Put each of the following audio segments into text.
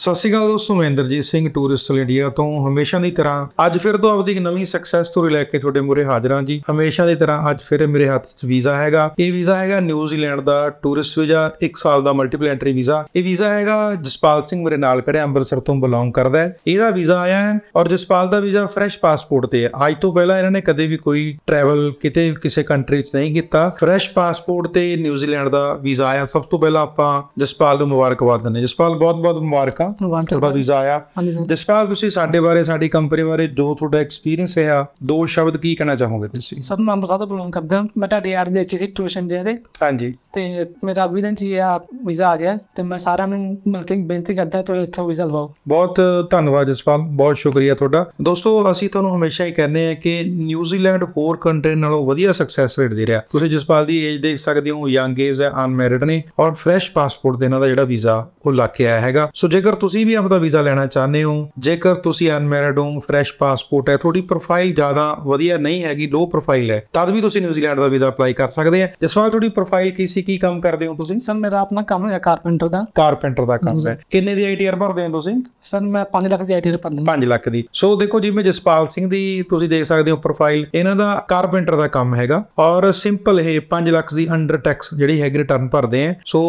ਸਤਿ ਸ਼੍ਰੀ ਅਕਾਲ ਦੋਸਤੋ Inderjit Singh tourist India ਤੋਂ ਹਮੇਸ਼ਾ ਦੀ ਤਰ੍ਹਾਂ ਅੱਜ ਫਿਰ ਤੋਂ ਆਪਦੀ ਇੱਕ ਨਵੀਂ ਸਕਸੈਸ ਸਟੋਰੀ ਲੈ ਕੇ ਤੁਹਾਡੇ ਮੂਰੇ ਹਾਜ਼ਰ ਹਾਂ ਜੀ ਹਮੇਸ਼ਾ ਦੀ ਤਰ੍ਹਾਂ ਅੱਜ ਫਿਰ ਮੇਰੇ ਹੱਥ 'ਚ ਵੀਜ਼ਾ ਹੈਗਾ ਇਹ ਵੀਜ਼ਾ ਹੈਗਾ ਨਿਊਜ਼ੀਲੈਂਡ ਦਾ ਟੂਰਿਸਟ ਵੀਜ਼ਾ 1 ਸਾਲ ਦਾ ਮਲਟੀਪਲ ਐਂਟਰੀ ਵੀਜ਼ਾ ਇਹ ਵੀਜ਼ਾ ਹੈਗਾ ਜਸਪਾਲ ਸਿੰਘ ਮੇਰੇ ਨਾਲ ਖੜੇ ਅੰਮ੍ਰਿਤਸਰ ਤੋਂ ਬਿਲੋਂਗ ਕਰਦਾ ਹੈ ਇਹਦਾ ਵੀਜ਼ਾ ਆਇਆ ਹੈ ਔਰ ਜਸਪਾਲ ਦਾ ਵੀਜ਼ਾ ਫਰੈਸ਼ ਪਾਸਪੋਰਟ ਤੇ ਹੈ ਅੱਜ ਤੋਂ ਪਹਿਲਾਂ ਇਹਨਾਂ ਨੇ ਕਦੇ ਵੀ ਕੋਈ ਟਰੈਵਲ ਕਿਤੇ ਕਿਸੇ ਕੰਟਰੀ 'ਚ ਨਹੀਂ ਕੀਤਾ ਫਰੈਸ਼ ਪਾਸਪੋਰਟ ਤੇ ਨਿਊਜ਼ੀਲੈਂਡ ਦਾ ਵੀਜ਼ਾ ਆਇਆ ਸਭ ਤੋਂ ਪਹਿਲਾਂ ਆਪਾਂ ਜਸਪਾਲ ਨੂੰ ਮੁਬਾਰਕਬਾਦ ਦਿੰਦੇ ਜਸਪਾਲ ਬਹੁਤ ਬਹੁਤ ਮੁਬਾਰਕਾਂ ਕੁਲਵੰਤ ਆਇਆ ਜਸਪਾਲ ਤੁਸੀਂ ਸਾਡੇ ਬਾਰੇ ਸਾਡੀ ਕੰਪਨੀ ਬਾਰੇ ਜੋ ਤੁਹਾਡਾ ਐਕਸਪੀਰੀਅੰਸ ਰਿਹਾ ਦੋ ਸ਼ਬਦ ਕੀ ਕਹਿਣਾ ਚਾਹੋਗੇ ਤੁਸੀਂ ਸਭ ਨੂੰ ਮੈਂ ਜ਼ਿਆਦਾ ਪ੍ਰੋਬਲਮ ਕਰਦਾ ਮੈਂ ਤੁਹਾਡੇ ਯਾਰ ਦੇ ਕਿਸੇ ਟਿਊਸ਼ਨ ਦੇ ਤੇ ਹਾਂਜੀ ਤੇ ਮੇਰਾ ਵੀ ਦਿਨ ਸੀ ਆ ਵੀਜ਼ਾ ਆ ਗਿਆ ਤੇ ਮੈਂ ਸਾਰਾ ਨੂੰ ਮਿਲ ਕੇ ਬੇਨਤੀ ਕਰਦਾ ਤੋ ਇੱਥੋਂ ਵੀਜ਼ਾ ਲਵਾਓ ਬਹੁਤ ਧੰਨਵਾਦ ਜਸਪਾਲ ਬਹੁਤ ਸ਼ੁਕਰੀਆ ਤੁਹਾਡਾ ਦੋਸਤੋ ਅਸੀਂ ਤੁਹਾਨੂੰ ਹਮੇਸ਼ਾ ਹੀ ਕਹਿੰਦੇ ਆ ਕਿ ਨਿਊਜ਼ੀਲੈਂਡ ਹੋਰ ਕੰਟਰੀ ਨਾਲੋਂ ਵਧੀਆ ਸਕਸੈਸ ਰੇਟ ਦੇ ਰਿਹਾ ਤੁਸੀਂ ਜਸਪਾਲ ਦੀ ਏਜ ਦੇਖ ਸਕਦੇ ਹੋ ਯੰਗ ਏਜ ਹੈ ਅਨਮੈਰਿਡ ਨੇ ਔਰ ਫਰੈਸ਼ ਪਾਸਪੋਰਟ ਦੇ ਨਾਲ ਦਾ ਜਿਹੜਾ ਵੀਜ਼ਾ ਉਹ ਲੱਗ ਕੇ ਆਇਆ ਹੈਗਾ ਸੋ ਜੇਕਰ ਤੁਸੀਂ ਵੀ ਆਪਦਾ ਵੀਜ਼ਾ ਲੈਣਾ ਚਾਹੁੰਦੇ ਹੋ ਜੇਕਰ ਤੁਸੀਂ ਅਨਮੈਰਿਡ ਹੋ ਫਰੈਸ਼ ਪਾਸਪੋਰਟ ਹੈ ਤੁਹਾਡੀ ਪ੍ਰੋਫਾਈਲ ਜ਼ਿਆਦਾ ਵਧੀਆ ਨਹੀਂ ਹੈਗੀ ਲੋ ਪ੍ਰੋਫਾਈਲ ਹੈ ਤਦ ਵੀ ਤੁਸੀਂ ਨਿਊਜ਼ੀਲੈਂਡ ਦਾ ਵੀਜ਼ਾ ਅਪਲਾਈ ਕਰ ਸਕਦੇ ਆ ਵਾਰ ਤੁਹਾਡੀ ਪ੍ਰੋਫਾਈਲ ਕੀ ਸੀ ਕੀ ਕੰਮ ਕਰਦੇ ਹੋ ਤੁਸੀਂ ਸਰ ਮੇਰਾ ਆਪਣਾ ਕੰਮ ਹੈ ਕਾਰਪੈਂਟਰ ਦਾ ਕਾਰਪੈਂਟਰ ਦਾ ਕੰਮ ਹੈ ਕਿੰਨੇ ਦੀ ਆਈਟੀਆਰ ਭਰਦੇ ਹੋ ਤੁਸੀਂ ਸਰ ਮੈਂ 5 ਲੱਖ ਦੀ ਆਈਟੀਆਰ ਭਰਦਾ 5 ਲੱਖ ਦੀ ਸੋ ਦੇਖੋ ਜੀ ਮੈਂ ਜਸਪਾਲ ਸਿੰਘ ਦੀ ਤੁਸੀਂ ਦੇਖ ਸਕਦੇ ਹੋ ਪ੍ਰੋਫਾਈਲ ਇਹਨਾਂ ਦਾ ਕਾਰਪੈਂਟਰ ਦਾ ਕੰਮ ਹੈਗਾ ਔਰ ਸਿੰਪਲ ਇਹ 5 ਲੱਖ ਦੀ ਅੰਡਰ ਟੈਕਸ ਜਿਹੜੀ ਹੈਗੀ ਰਿਟਰਨ ਭਰਦੇ ਆ ਸੋ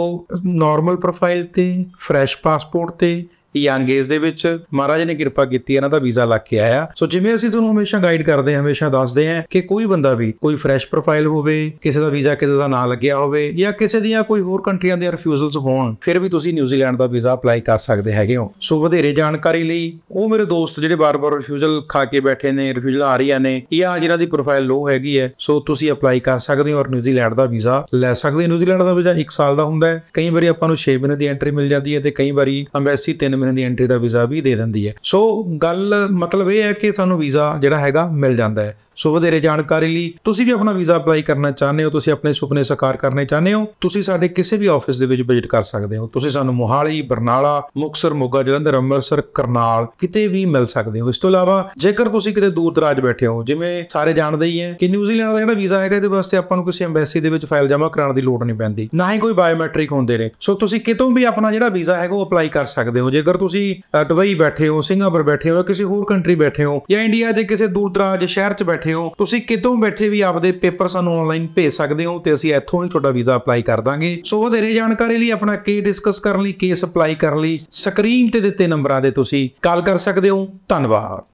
ਨਾਰਮਲ ਪ੍ਰੋਫਾਈਲ ਤੇ ਫਰੈਸ਼ ਪਾਸਪੋਰਟ ਤੇ ਯੰਗ ਏਜ ਦੇ ਵਿੱਚ ਮਹਾਰਾਜ ਨੇ ਕਿਰਪਾ ਕੀਤੀ ਇਹਨਾਂ ਦਾ ਵੀਜ਼ਾ ਲੱਗ ਕੇ ਆਇਆ ਸੋ ਜਿਵੇਂ ਅਸੀਂ ਤੁਹਾਨੂੰ ਹਮੇਸ਼ਾ ਗਾਈਡ ਕਰਦੇ ਹਾਂ ਹਮੇਸ਼ਾ ਦੱਸਦੇ ਹਾਂ ਕਿ ਕੋਈ ਬੰਦਾ ਵੀ ਕੋਈ ਫਰੈਸ਼ ਪ੍ਰੋਫਾਈਲ ਹੋਵੇ ਕਿਸੇ ਦਾ ਵੀਜ਼ਾ ਕਿਸੇ ਦਾ ਨਾ ਲੱਗਿਆ ਹੋਵੇ ਜਾਂ ਕਿਸੇ ਦੀਆਂ ਕੋਈ ਹੋਰ ਕੰਟਰੀਆਂ ਦੇ ਰਿਫਿਊਜ਼ਲਸ ਹੋਣ ਫਿਰ ਵੀ ਤੁਸੀਂ ਨਿਊਜ਼ੀਲੈਂਡ ਦਾ ਵੀਜ਼ਾ ਅਪਲਾਈ ਕਰ ਸਕਦੇ ਹੈਗੇ ਹੋ ਸੋ ਵਧੇਰੇ ਜਾਣਕਾਰੀ ਲਈ ਉਹ ਮੇਰੇ ਦੋਸਤ ਜਿਹੜੇ ਬਾਰ-ਬਾਰ ਰਿਫਿਊਜ਼ਲ ਖਾ ਕੇ ਬੈਠੇ ਨੇ ਰਿਫਿਊਜ਼ਲ ਆ ਰਹੀਆਂ ਨੇ ਜਾਂ ਜਿਹਨਾਂ ਦੀ ਪ੍ਰੋਫਾਈਲ ਲੋ ਹੈਗੀ ਹੈ ਸੋ ਤੁਸੀਂ ਅਪਲਾਈ ਕਰ ਸਕਦੇ ਹੋ ਔਰ ਨਿਊਜ਼ੀਲੈਂਡ ਦਾ ਵੀਜ਼ਾ ਲੈ ਸਕਦੇ ਹੋ ਨਿਊਜ਼ੀਲੈਂਡ ਦਾ ਵੀਜ਼ਾ 1 ਸਾਲ ਦਾ ਹੁੰਦਾ ਹੈ ਕਈ ਵਾਰੀ ਆਪਾਂ ਨੂੰ 6 ਮਹੀਨੇ ਦੀ ਐਂਟਰੀ ਮਿਲ ਜਾਂਦੀ ਹੈ ਤੇ ਕਈ ਵਾਰੀ ਅੰਬੈਸੀ 3 ਮਹੀਨੇ ਦੀ ਐਂਟਰੀ ਦਾ ਵੀਜ਼ਾ ਵੀ ਦੇ ਦਿੰਦੀ ਹੈ ਸੋ ਗੱਲ ਮਤਲਬ ਇਹ ਹੈ ਕਿ ਸਾਨੂੰ ਵੀਜ਼ਾ ਜਿਹੜਾ ਹੈਗਾ ਮਿਲ ਜਾਂਦਾ ਹੈ ਸੋ ਵਧੇਰੇ ਜਾਣਕਾਰੀ ਲਈ ਤੁਸੀਂ ਵੀ ਆਪਣਾ ਵੀਜ਼ਾ ਅਪਲਾਈ ਕਰਨਾ ਚਾਹੁੰਦੇ ਹੋ ਤੁਸੀਂ ਆਪਣੇ ਸੁਪਨੇ ਸਾਕਾਰ ਕਰਨੇ ਚਾਹੁੰਦੇ ਹੋ ਤੁਸੀਂ ਸਾਡੇ ਕਿਸੇ ਵੀ ਆਫਿਸ ਦੇ ਵਿੱਚ ਵਿਜ਼ਿਟ ਕਰ ਸਕਦੇ ਹੋ ਤੁਸੀਂ ਸਾਨੂੰ ਮੋਹਾਲੀ ਬਰਨਾਲਾ ਮੁਕਸਰ ਮੋਗਾ ਜਲੰਧਰ ਅੰਮ੍ਰਿਤਸਰ ਕਰਨਾਲ ਕਿਤੇ ਵੀ ਮਿਲ ਸਕਦੇ ਹੋ ਇਸ ਤੋਂ ਇਲਾਵਾ ਜੇਕਰ ਤੁਸੀਂ ਕਿਤੇ ਦੂਰ ਦਰਾਜ ਬੈਠੇ ਹੋ ਜਿਵੇਂ ਸਾਰੇ ਜਾਣਦੇ ਹੀ ਹੈ ਕਿ ਨਿਊਜ਼ੀਲੈਂਡ ਦਾ ਜਿਹੜਾ ਵੀਜ਼ਾ ਹੈਗਾ ਇਹਦੇ ਵਾਸਤੇ ਆਪਾਂ ਨੂੰ ਕਿਸੇ ਐਮਬੈਸੀ ਦੇ ਵਿੱਚ ਫਾਈਲ ਜਮ੍ਹਾਂ ਕਰਾਉਣ ਦੀ ਲੋੜ ਨਹੀਂ ਪੈਂਦੀ ਨਾ ਹੀ ਕੋਈ ਬਾਇਓਮੈਟ੍ਰਿਕ ਹੁੰਦੇ ਨੇ ਸੋ ਤੁਸੀਂ ਕਿਤੋਂ ਵੀ ਆਪਣਾ ਜਿਹੜਾ ਵੀਜ਼ਾ ਹੈਗਾ ਉਹ ਅਪਲਾਈ ਕਰ ਸਕਦੇ ਹੋ ਜੇਕਰ ਤੁਸੀਂ ਦੁਬਈ ਬੈਠੇ ਹੋ ਸਿੰਗਾਪੁਰ ਬੈਠੇ ਹੋ ਜਾਂ ਕਿਸੇ ਹੋਰ ਕੰਟਰੀ ਬੈਠੇ ਹੋ ਜਾਂ ਇੰਡੀਆ ਦੇ ਕਿਸੇ ਦੂਰ ਦਰਾਜ ਸ਼ਹਿਰ 'ਚ ਬੈਠੇ ਹੋ ਤੁਸੀਂ ਕਿਤੋਂ ਬੈਠੇ ਵੀ ਆਪਦੇ ਪੇਪਰ ਸਾਨੂੰ ਆਨਲਾਈਨ ਭੇਜ ਸਕਦੇ ਹੋ ਤੇ ਅਸੀਂ ਇੱਥੋਂ ਹੀ ਤੁਹਾਡਾ ਵੀਜ਼ਾ ਅਪਲਾਈ ਕਰ ਦਾਂਗੇ ਸੋ ਵਧੇਰੇ ਜਾਣਕਾਰੀ ਲਈ ਆਪਣਾ ਕੇ ਡਿਸਕਸ ਕਰਨ ਲਈ ਕੇਸ ਅਪਲਾਈ ਕਰਨ ਲਈ ਸਕਰੀਨ ਤੇ ਦਿੱਤੇ ਨੰਬਰਾਂ ਦੇ ਤੁਸੀਂ ਕਾਲ ਕਰ ਸਕਦੇ ਹੋ ਧੰਨਵਾਦ